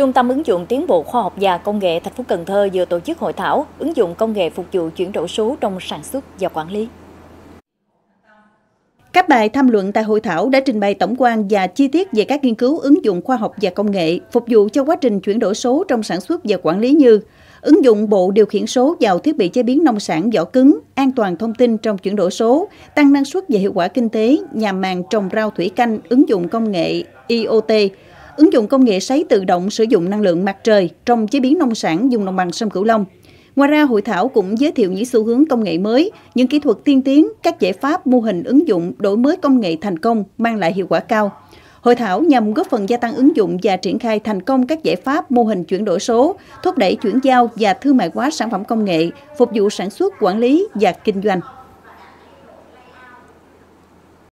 Trung tâm ứng dụng tiến bộ khoa học và công nghệ thành phố Cần Thơ vừa tổ chức hội thảo ứng dụng công nghệ phục vụ chuyển đổi số trong sản xuất và quản lý. Các bài tham luận tại hội thảo đã trình bày tổng quan và chi tiết về các nghiên cứu ứng dụng khoa học và công nghệ phục vụ cho quá trình chuyển đổi số trong sản xuất và quản lý như ứng dụng bộ điều khiển số vào thiết bị chế biến nông sản vỏ cứng, an toàn thông tin trong chuyển đổi số, tăng năng suất và hiệu quả kinh tế, nhà màng trồng rau thủy canh, ứng dụng công nghệ IoT, ứng dụng công nghệ sấy tự động sử dụng năng lượng mặt trời trong chế biến nông sản vùng đồng bằng sông Cửu Long. Ngoài ra, hội thảo cũng giới thiệu những xu hướng công nghệ mới, những kỹ thuật tiên tiến, các giải pháp mô hình ứng dụng đổi mới công nghệ thành công mang lại hiệu quả cao. Hội thảo nhằm góp phần gia tăng ứng dụng và triển khai thành công các giải pháp mô hình chuyển đổi số, thúc đẩy chuyển giao và thương mại hóa sản phẩm công nghệ, phục vụ sản xuất, quản lý và kinh doanh.